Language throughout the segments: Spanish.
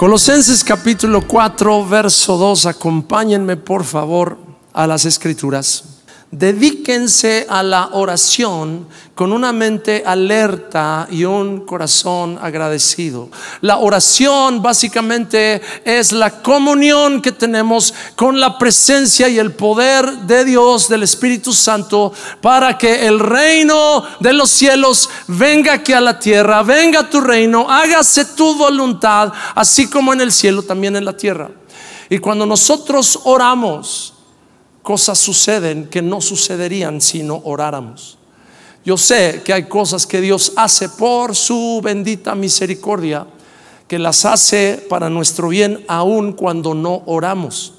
Colosenses capítulo 4, verso 2, acompáñenme por favor a las escrituras. Dedíquense a la oración con una mente alerta y un corazón agradecido. La oración básicamente es la comunión que tenemos con la presencia y el poder de Dios, del Espíritu Santo, para que el reino de los cielos venga aquí a la tierra, venga tu reino, hágase tu voluntad, así como en el cielo, también en la tierra. Y cuando nosotros oramos, cosas suceden que no sucederían si no oráramos. Yo sé que hay cosas que Dios hace por su bendita misericordia, que las hace para nuestro bien aun cuando no oramos.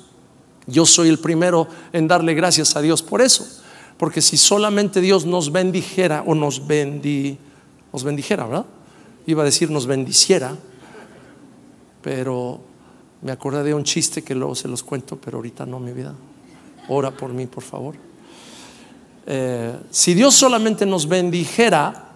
Yo soy el primero en darle gracias a Dios por eso, porque si solamente Dios nos bendijera o nos, bendi, nos bendijera, ¿verdad? Iba a decir nos bendiciera, pero me acordé de un chiste que luego se los cuento, pero ahorita no, mi vida ora por mí, por favor. Eh, si Dios solamente nos bendijera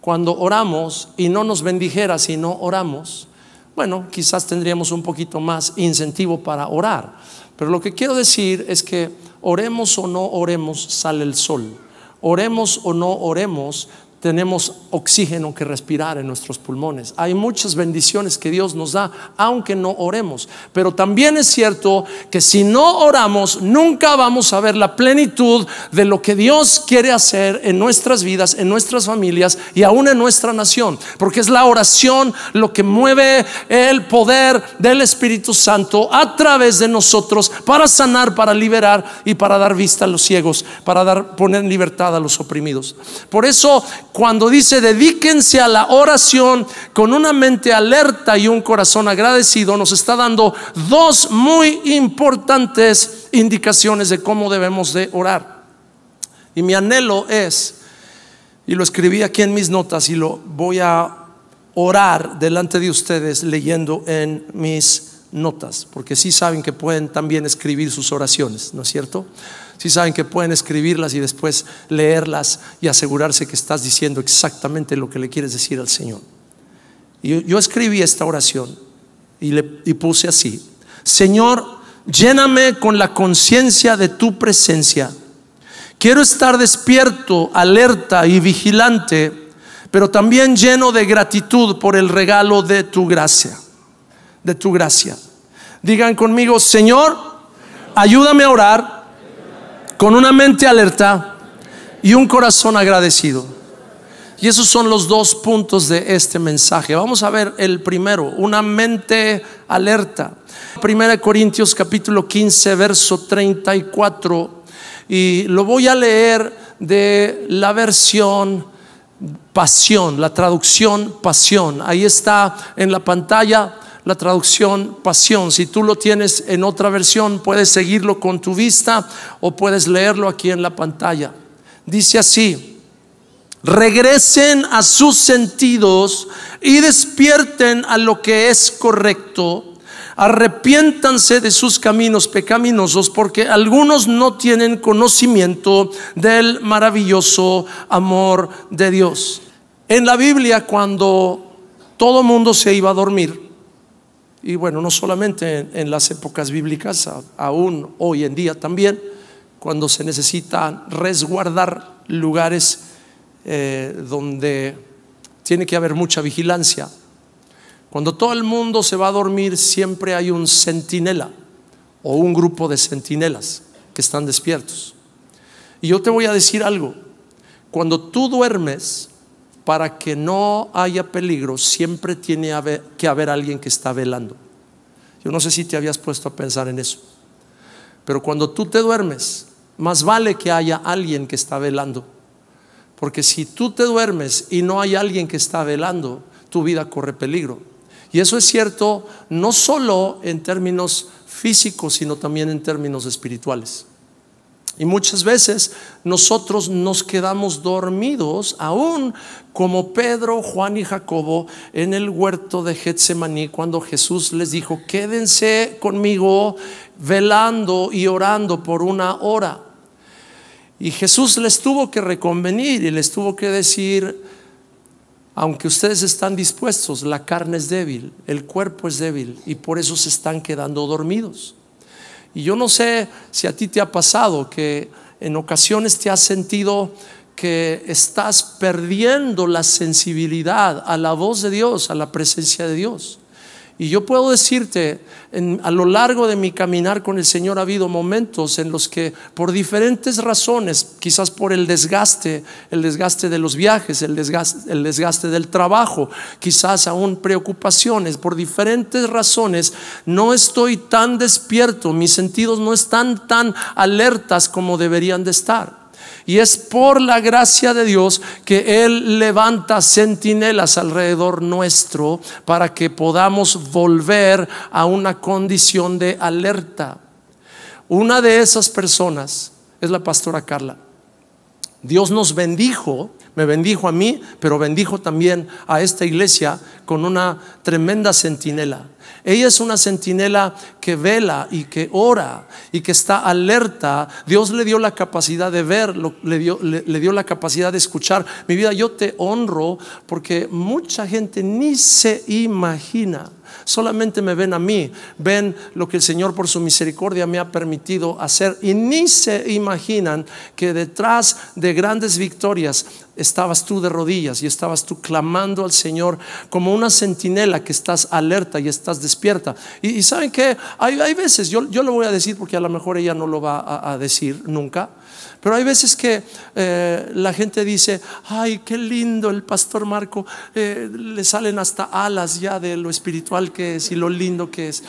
cuando oramos y no nos bendijera si no oramos, bueno, quizás tendríamos un poquito más incentivo para orar. Pero lo que quiero decir es que oremos o no oremos, sale el sol. Oremos o no oremos, tenemos oxígeno que respirar en nuestros pulmones. Hay muchas bendiciones que Dios nos da, aunque no oremos. Pero también es cierto que si no oramos, nunca vamos a ver la plenitud de lo que Dios quiere hacer en nuestras vidas, en nuestras familias y aún en nuestra nación. Porque es la oración lo que mueve el poder del Espíritu Santo a través de nosotros para sanar, para liberar y para dar vista a los ciegos, para dar, poner libertad a los oprimidos. Por eso cuando dice dedíquense a la oración con una mente alerta y un corazón agradecido, nos está dando dos muy importantes indicaciones de cómo debemos de orar. Y mi anhelo es, y lo escribí aquí en mis notas y lo voy a orar delante de ustedes leyendo en mis notas, porque sí saben que pueden también escribir sus oraciones, ¿no es cierto? Sí saben que pueden escribirlas y después leerlas y asegurarse que estás diciendo exactamente lo que le quieres decir al Señor. Y yo, escribí esta oración y, le, y puse así, Señor, lléname con la conciencia de tu presencia. Quiero estar despierto, alerta y vigilante, pero también lleno de gratitud por el regalo de tu gracia de tu gracia. Digan conmigo, Señor, ayúdame a orar con una mente alerta y un corazón agradecido. Y esos son los dos puntos de este mensaje. Vamos a ver el primero, una mente alerta. Primera Corintios capítulo 15, verso 34. Y lo voy a leer de la versión pasión, la traducción pasión. Ahí está en la pantalla la traducción pasión. Si tú lo tienes en otra versión, puedes seguirlo con tu vista o puedes leerlo aquí en la pantalla. Dice así, regresen a sus sentidos y despierten a lo que es correcto. Arrepiéntanse de sus caminos pecaminosos porque algunos no tienen conocimiento del maravilloso amor de Dios. En la Biblia, cuando todo mundo se iba a dormir, y bueno, no solamente en, las épocas bíblicas, aún hoy en día también, cuando se necesita resguardar lugares eh, donde tiene que haber mucha vigilancia. Cuando todo el mundo se va a dormir, siempre hay un centinela o un grupo de centinelas que están despiertos. Y yo te voy a decir algo, cuando tú duermes, para que no haya peligro, siempre tiene que haber alguien que está velando. Yo no sé si te habías puesto a pensar en eso. Pero cuando tú te duermes, más vale que haya alguien que está velando. Porque si tú te duermes y no hay alguien que está velando, tu vida corre peligro. Y eso es cierto no solo en términos físicos, sino también en términos espirituales. Y muchas veces nosotros nos quedamos dormidos, aún como Pedro, Juan y Jacobo en el huerto de Getsemaní, cuando Jesús les dijo, quédense conmigo velando y orando por una hora. Y Jesús les tuvo que reconvenir y les tuvo que decir, aunque ustedes están dispuestos, la carne es débil, el cuerpo es débil y por eso se están quedando dormidos. Y yo no sé si a ti te ha pasado que en ocasiones te has sentido que estás perdiendo la sensibilidad a la voz de Dios, a la presencia de Dios. Y yo puedo decirte, a lo largo de mi caminar con el Señor ha habido momentos en los que por diferentes razones, quizás por el desgaste, el desgaste de los viajes, el el desgaste del trabajo, quizás aún preocupaciones, por diferentes razones, no estoy tan despierto, mis sentidos no están tan alertas como deberían de estar. Y es por la gracia de Dios que Él levanta centinelas alrededor nuestro para que podamos volver a una condición de alerta. Una de esas personas es la pastora Carla. Dios nos bendijo me bendijo a mí, pero bendijo también a esta iglesia con una tremenda centinela. Ella es una centinela que vela y que ora y que está alerta. Dios le dio la capacidad de ver, le dio, le dio la capacidad de escuchar. Mi vida, yo te honro porque mucha gente ni se imagina solamente me ven a mí, ven lo que el Señor por su misericordia me ha permitido hacer y ni se imaginan que detrás de grandes victorias estabas tú de rodillas y estabas tú clamando al Señor como una Sentinela que estás alerta y estás despierta. Y, saben que hay, hay, veces, yo, lo voy a decir porque a lo mejor ella no lo va a decir nunca, pero hay veces que eh, la gente dice, ay, qué lindo el pastor Marco, eh, le salen hasta alas ya de lo espiritual que es y lo lindo que es.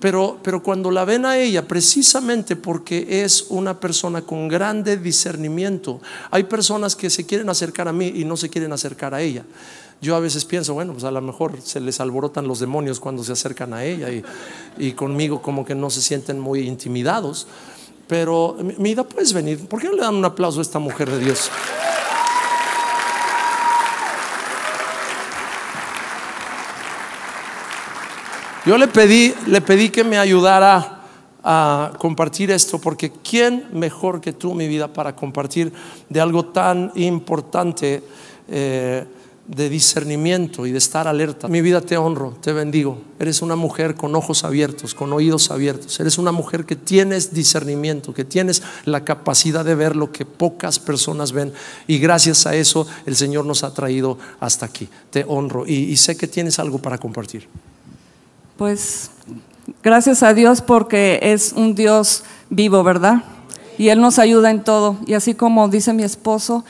Pero, cuando la ven a ella, precisamente porque es una persona con grande discernimiento, hay personas que se quieren acercar a mí y no se quieren acercar a ella. Yo a veces pienso, bueno, pues a lo mejor se les alborotan los demonios cuando se acercan a ella y, y conmigo como que no se sienten muy intimidados. Pero, mi vida puedes venir. ¿Por qué no le dan un aplauso a esta mujer de Dios? Yo le pedí, le pedí que me ayudara a compartir esto, porque ¿quién mejor que tú, mi vida, para compartir de algo tan importante? Eh, de discernimiento y de estar alerta. Mi vida te honro, te bendigo. Eres una mujer con ojos abiertos, con oídos abiertos. Eres una mujer que tienes discernimiento, que tienes la capacidad de ver lo que pocas personas ven. Y gracias a eso el Señor nos ha traído hasta aquí. Te honro y, sé que tienes algo para compartir. Pues gracias a Dios porque es un Dios vivo, ¿verdad? Y Él nos ayuda en todo. Y así como dice mi esposo,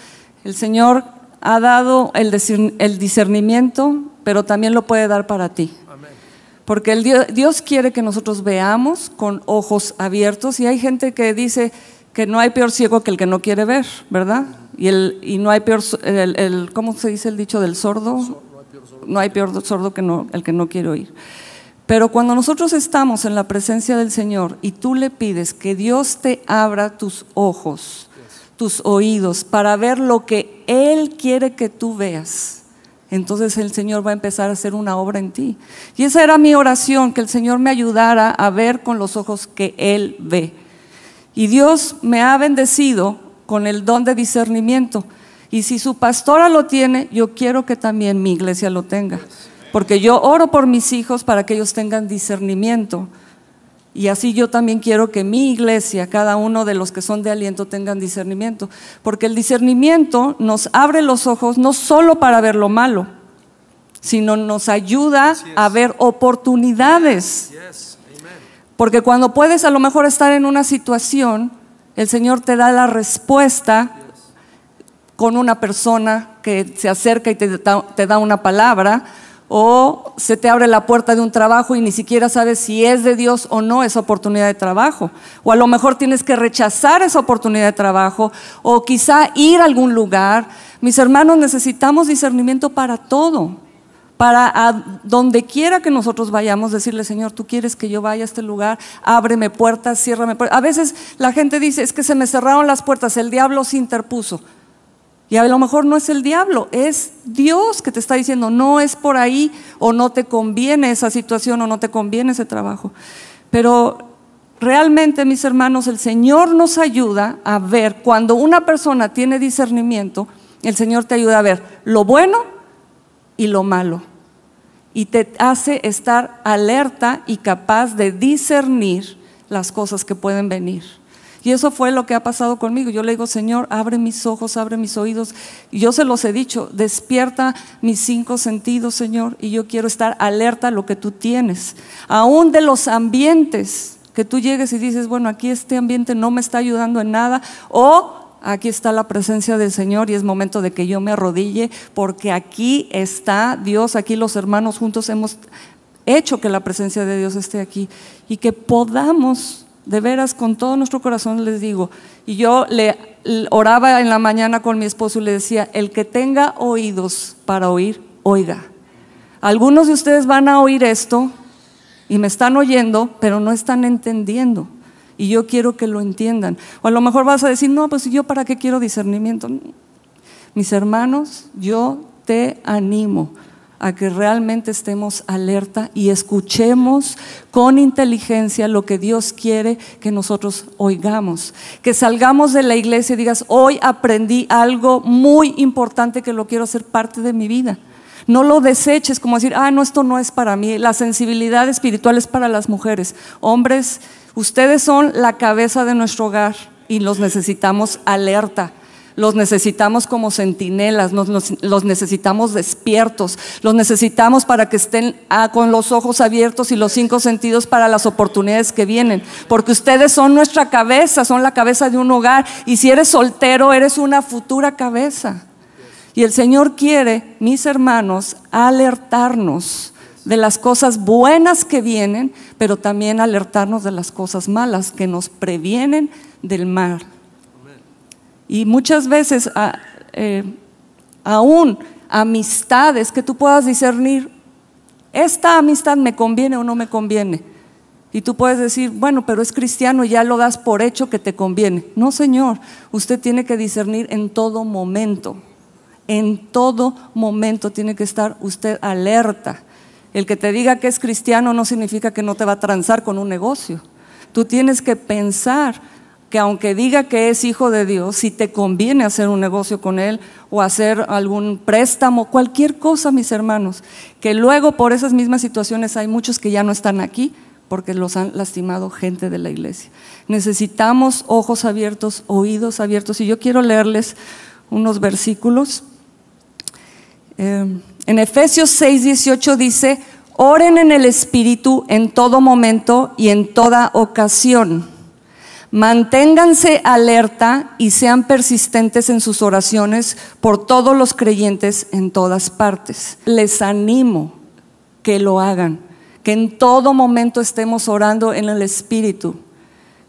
el Señor ha dado el discernimiento, pero también lo puede dar para ti. Porque el Dios, quiere que nosotros veamos con ojos abiertos y hay gente que dice que no hay peor ciego que el que no quiere ver, ¿verdad? Y, el, y no hay peor, ¿cómo se dice el dicho del sordo? No hay peor sordo que no, el que no quiere oír. Pero cuando nosotros estamos en la presencia del Señor y tú le pides que Dios te abra tus ojos oídos para ver lo que Él quiere que tú veas, entonces el Señor va a empezar a hacer una obra en ti. Y esa era mi oración, que el Señor me ayudara a ver con los ojos que Él ve. Y Dios me ha bendecido con el don de discernimiento. Y si su pastora lo tiene, yo quiero que también mi iglesia lo tenga. Porque yo oro por mis hijos para que ellos tengan discernimiento. Y así yo también quiero que mi iglesia, cada uno de los que son de aliento, tengan discernimiento. Porque el discernimiento nos abre los ojos no solo para ver lo malo, sino nos ayuda a ver oportunidades. Porque cuando puedes a lo mejor estar en una situación, el Señor te da la respuesta con una persona que se acerca y te da, una palabra o se te abre la puerta de un trabajo y ni siquiera sabes si es de Dios o no esa oportunidad de trabajo. O a lo mejor tienes que rechazar esa oportunidad de trabajo o quizá ir a algún lugar. Mis hermanos, necesitamos discernimiento para todo. Para donde quiera que nosotros vayamos, decirle, Señor, tú quieres que yo vaya a este lugar, ábreme puertas, ciérrame puertas. A veces la gente dice, es que se me cerraron las puertas, el diablo se interpuso. Y a lo mejor no es el diablo, es Dios que te está diciendo, no es por ahí o no te conviene esa situación o no te conviene ese trabajo. Pero realmente, mis hermanos, el Señor nos ayuda a ver, cuando una persona tiene discernimiento, el Señor te ayuda a ver lo bueno y lo malo. Y te hace estar alerta y capaz de discernir las cosas que pueden venir. Y eso fue lo que ha pasado conmigo. Yo le digo, Señor, abre mis ojos, abre mis oídos. Y yo se los he dicho, despierta mis cinco sentidos, Señor, y yo quiero estar alerta a lo que tú tienes, aún de los ambientes que tú llegues y dices, bueno, aquí este ambiente no me está ayudando en nada, o aquí está la presencia del Señor y es momento de que yo me arrodille, porque aquí está Dios, aquí los hermanos juntos hemos hecho que la presencia de Dios esté aquí y que podamos de veras con todo nuestro corazón les digo. Y yo le oraba en la mañana con mi esposo y le decía, el que tenga oídos para oír, oiga. Algunos de ustedes van a oír esto y me están oyendo, pero no están entendiendo. Y yo quiero que lo entiendan. O a lo mejor vas a decir, no, pues yo para qué quiero discernimiento. Mis hermanos, yo te animo a que realmente estemos alerta y escuchemos con inteligencia lo que Dios quiere que nosotros oigamos. Que salgamos de la iglesia y digas, hoy aprendí algo muy importante que lo quiero hacer parte de mi vida. No lo deseches como decir, ah, no, esto no es para mí. La sensibilidad espiritual es para las mujeres. Hombres, ustedes son la cabeza de nuestro hogar y los necesitamos alerta. Los necesitamos como sentinelas, los necesitamos despiertos, los necesitamos para que estén ah, con los ojos abiertos y los cinco sentidos para las oportunidades que vienen. Porque ustedes son nuestra cabeza, son la cabeza de un hogar. Y si eres soltero, eres una futura cabeza. Y el Señor quiere, mis hermanos, alertarnos de las cosas buenas que vienen, pero también alertarnos de las cosas malas que nos previenen del mal y muchas veces, eh, aún amistades que tú puedas discernir, esta amistad me conviene o no me conviene. Y tú puedes decir, bueno, pero es cristiano, y ya lo das por hecho que te conviene. No, Señor, usted tiene que discernir en todo momento. En todo momento tiene que estar usted alerta. El que te diga que es cristiano no significa que no te va a transar con un negocio. Tú tienes que pensar que aunque diga que es hijo de Dios, si te conviene hacer un negocio con Él o hacer algún préstamo, cualquier cosa, mis hermanos, que luego por esas mismas situaciones hay muchos que ya no están aquí porque los han lastimado gente de la iglesia. Necesitamos ojos abiertos, oídos abiertos, y yo quiero leerles unos versículos. Eh, en Efesios 6, 18 dice, oren en el Espíritu en todo momento y en toda ocasión. Manténganse alerta y sean persistentes en sus oraciones por todos los creyentes en todas partes. Les animo que lo hagan, que en todo momento estemos orando en el Espíritu.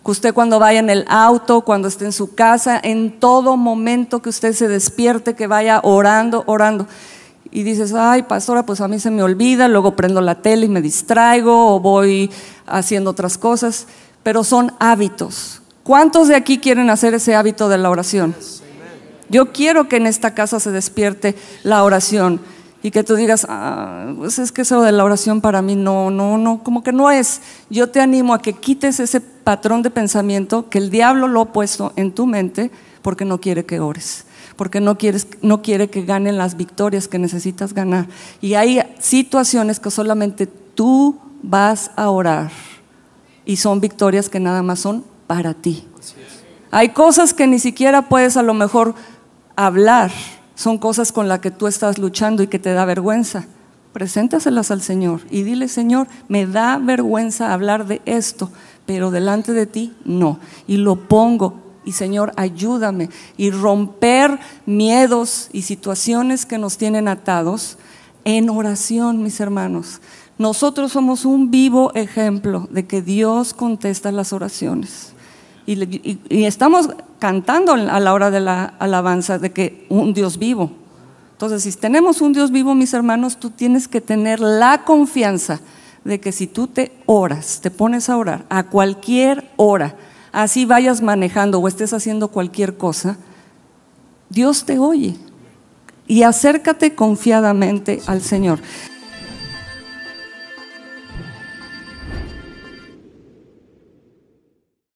Que usted cuando vaya en el auto, cuando esté en su casa, en todo momento que usted se despierte, que vaya orando, orando y dices, ay, pastora, pues a mí se me olvida, luego prendo la tele y me distraigo o voy haciendo otras cosas pero son hábitos. ¿Cuántos de aquí quieren hacer ese hábito de la oración? Yo quiero que en esta casa se despierte la oración y que tú digas, ah, pues es que eso de la oración para mí no, no, no, como que no es. Yo te animo a que quites ese patrón de pensamiento que el diablo lo ha puesto en tu mente porque no quiere que ores, porque no, quieres, no quiere que ganen las victorias que necesitas ganar. Y hay situaciones que solamente tú vas a orar y son victorias que nada más son para ti. Hay cosas que ni siquiera puedes a lo mejor hablar, son cosas con las que tú estás luchando y que te da vergüenza. Preséntaselas al Señor y dile, Señor, me da vergüenza hablar de esto, pero delante de ti no. Y lo pongo y Señor, ayúdame y romper miedos y situaciones que nos tienen atados en oración, mis hermanos. Nosotros somos un vivo ejemplo de que Dios contesta las oraciones. Y, estamos cantando a la hora de la alabanza de que un Dios vivo. Entonces, si tenemos un Dios vivo, mis hermanos, tú tienes que tener la confianza de que si tú te oras, te pones a orar a cualquier hora, así vayas manejando o estés haciendo cualquier cosa, Dios te oye. Y acércate confiadamente al Señor.